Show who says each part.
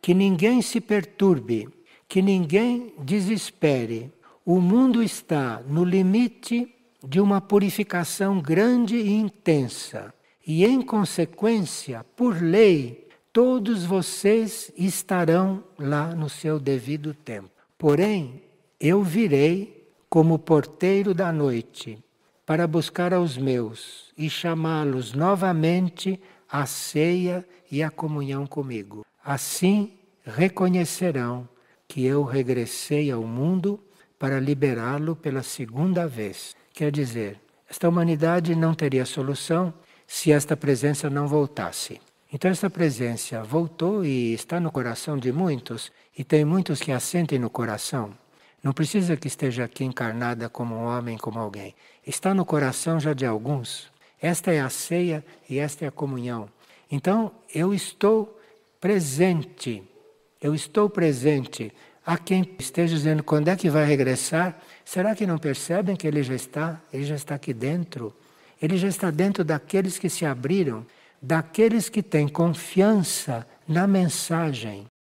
Speaker 1: que ninguém se perturbe, que ninguém
Speaker 2: desespere. O mundo está no limite de uma purificação grande e intensa, e em consequência, por lei, todos vocês estarão lá no seu devido tempo. Porém, eu virei como porteiro da noite para buscar aos meus e chamá-los novamente à ceia e à comunhão comigo. Assim reconhecerão que eu regressei ao mundo para liberá-lo pela segunda vez. Quer dizer, esta humanidade não teria solução se esta presença não voltasse. Então, esta presença voltou e está no coração de muitos, e tem muitos que a sentem no coração. Não precisa que esteja aqui encarnada como um homem, como alguém. Está no coração já de alguns. Esta é a ceia e esta é a comunhão. Então, eu estou presente. Eu estou presente. a quem esteja dizendo quando é que vai regressar. Será que não percebem que ele já está? Ele já está aqui dentro. Ele já está dentro daqueles que se abriram, daqueles que têm confiança
Speaker 1: na mensagem.